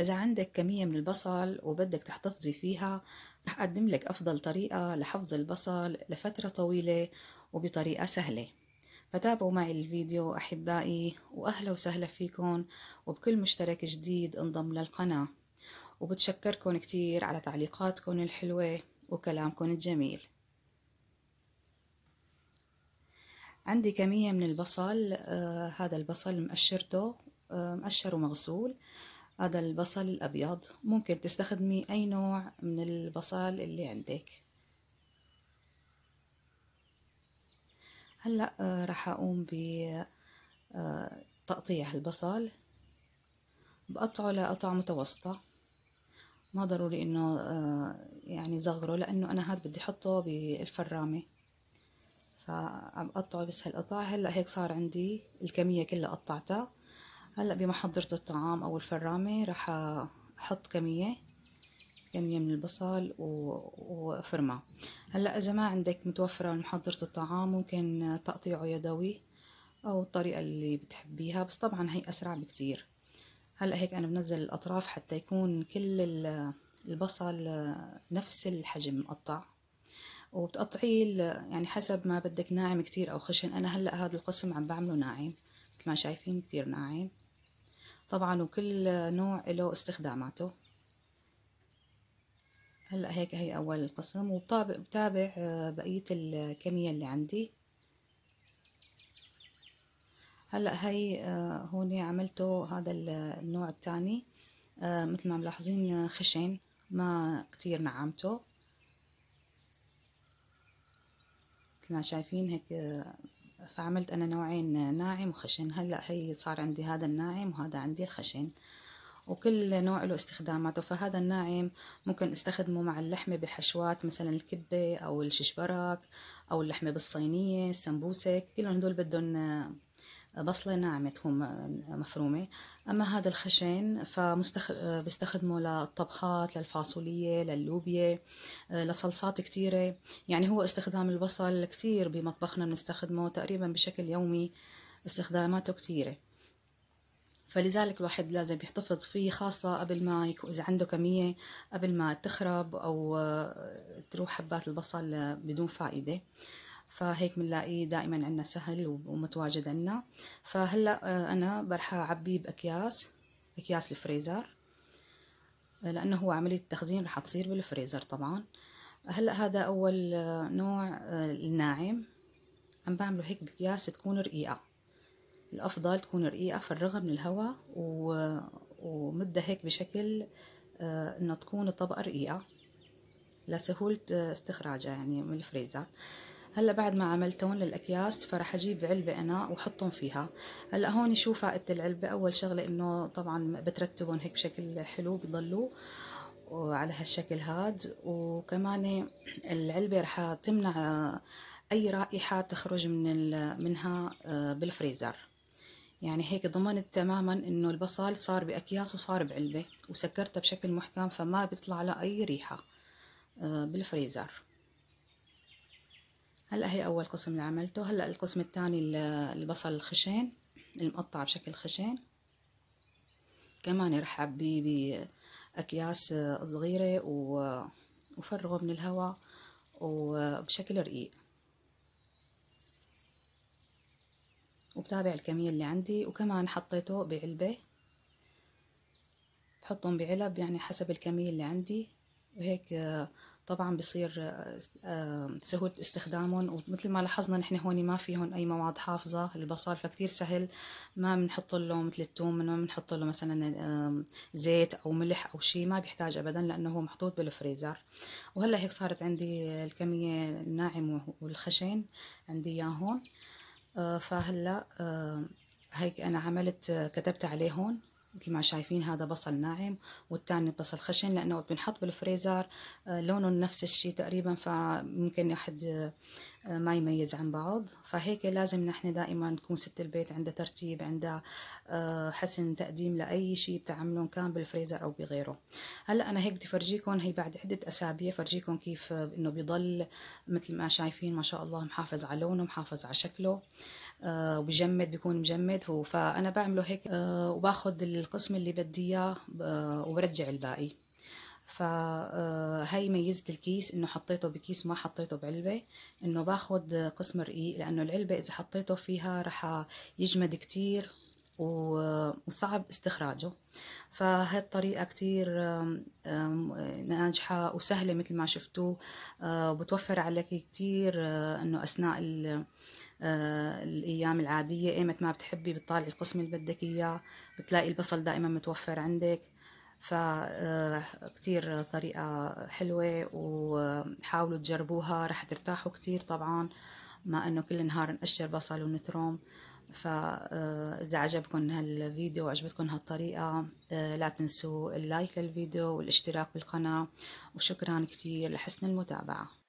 إذا عندك كمية من البصل وبدك تحتفظي فيها رح أقدم لك أفضل طريقة لحفظ البصل لفترة طويلة وبطريقة سهلة فتابعوا معي الفيديو أحبائي وأهلا وسهلا فيكم وبكل مشترك جديد انضم للقناة وبتشكركم كتير على تعليقاتكم الحلوة وكلامكم الجميل عندي كمية من البصل آه هذا البصل مقشرته آه مقشر ومغسول هذا البصل الأبيض ممكن تستخدمي أي نوع من البصل اللي عندك هلأ آه، راح أقوم بتقطيع آه، البصل بقطعه لقطع متوسطة ما ضروري انه آه، يعني زغره لانه انا هاد بدي احطه بالفرامة فعم اقطعه بس هالقطع هلا هيك صار عندي الكمية كلها قطعتها هلا بمحضرة الطعام او الفرامة راح احط كمية كمية من البصل وفرمة هلا اذا ما عندك متوفرة محضرة الطعام ممكن تقطيعه يدوي او الطريقة اللي بتحبيها بس طبعا هي اسرع بكتير هلا هيك انا بنزل الاطراف حتى يكون كل البصل نفس الحجم مقطع وبتقطعيه يعني حسب ما بدك ناعم كتير او خشن انا هلا هذا القسم عم بعمله ناعم مثل ما شايفين كتير ناعم طبعا وكل نوع له استخداماته هلا هيك هي اول قسم وبتابع آه، بقيه الكميه اللي عندي هلا هي آه، هون عملته هذا النوع الثاني آه، مثل ما ملاحظين خشن ما كتير نعمته مثل ما شايفين هيك فعملت أنا نوعين ناعم وخشن هلأ هي صار عندي هذا الناعم وهذا عندي الخشن وكل نوع له استخداماته فهذا الناعم ممكن استخدمه مع اللحمة بحشوات مثلا الكبة أو الششبرك أو اللحمة بالصينية السمبوسك كلهم هدول بدهم بصلة ناعمة تكون مفرومة أما هذا الخشن فبستخدمه بستخدمه للطبخات للفاصولية للوبيا آه، لصلصات كتيرة يعني هو استخدام البصل كتير بمطبخنا بنستخدمه تقريبا بشكل يومي استخداماته كتيره فلذلك الواحد لازم يحتفظ فيه خاصة قبل ما يكون إذا عنده كمية قبل ما تخرب أو آه، تروح حبات البصل بدون فائدة فهيك بنلاقيه دائما عندنا سهل ومتواجد عندنا فهلا آه، انا برح اعبيه باكياس اكياس الفريزر آه، لانه هو عمليه التخزين رح تصير بالفريزر طبعا هلا هذا اول آه، نوع الناعم عم بعمله هيك باكياس تكون رقيقه الافضل تكون رقيقه فرغها من الهواء و... ومدها هيك بشكل انه تكون الطبقه رقيقه لسهوله استخراجها يعني من الفريزر هلا بعد ما عملتهم للاكياس فراح اجيب علبه انا واحطهم فيها هلا هون شو فائده العلبه اول شغله انه طبعا بترتبهم هيك بشكل حلو بضلوا على هالشكل هاد وكمان العلبه راح تمنع اي رائحه تخرج من منها آه، بالفريزر يعني هيك ضمنت تماما انه البصل صار باكياس وصار بعلبه وسكرتها بشكل محكم فما بيطلع لها اي ريحه آه، بالفريزر هلا هي اول قسم اللي عملته هلا القسم الثاني البصل الخشن المقطع بشكل خشن كمان رح اعبيه باكياس صغيره وفرغه من الهواء وبشكل رقيق وبتابع الكمية اللي عندي وكمان حطيته بعلبة بحطهم بعلب يعني حسب الكمية اللي عندي وهيك طبعا بصير سهولة استخدامهم ومثل ما لاحظنا نحن هون ما فيهم أي مواد حافظة البصل فكتير سهل ما بنحط له مثل التوم ما بنحط له مثلا زيت أو ملح أو شيء ما بيحتاج أبدا لأنه هو محطوط بالفريزر وهلا هيك صارت عندي الكمية الناعم والخشن عندي إياهم آه، فهلا هيك أنا عملت آه، كتبت عليه هون مثل ما شايفين هذا بصل ناعم والثاني بصل خشن لأنه بنحط بالفريزر آه، لونه نفس الشيء تقريبا فممكن أحد آه، ما يميز عن بعض فهيك لازم نحن دائما نكون ست البيت عندها ترتيب عندها آه، حسن تقديم لأي شيء بتعملون كان بالفريزر أو بغيره هلا أنا هيك بدي فرجيكم هي بعد عدة أسابيع فرجيكم كيف آه، إنه بيضل مثل ما شايفين ما شاء الله محافظ على لونه محافظ على شكله آه، وبجمد بيكون مجمد فأنا بعمله هيك وباخذ القسم اللي بدي إياه وبرجع الباقي فهي آه، ميزة الكيس انه حطيته بكيس ما حطيته بعلبة انه باخد قسم رقيق لانه العلبة اذا حطيته فيها رح يجمد كتير وصعب استخراجه فهي الطريقة كتير ناجحة وسهلة مثل ما شفتوا آه، بتوفر عليك كتير آه، انه اثناء الايام العادية ايمت ما بتحبي بتطالعي القسم اللي بدك اياه بتلاقي البصل دائما متوفر عندك فكتير آه، طريقة حلوة وحاولوا تجربوها رح ترتاحوا كتير طبعا ما انه كل نهار نقشر بصل ونتروم فإذا آه، عجبكم هالفيديو وعجبتكم هالطريقة آه، لا تنسوا اللايك للفيديو والاشتراك بالقناة وشكرا كتير لحسن المتابعة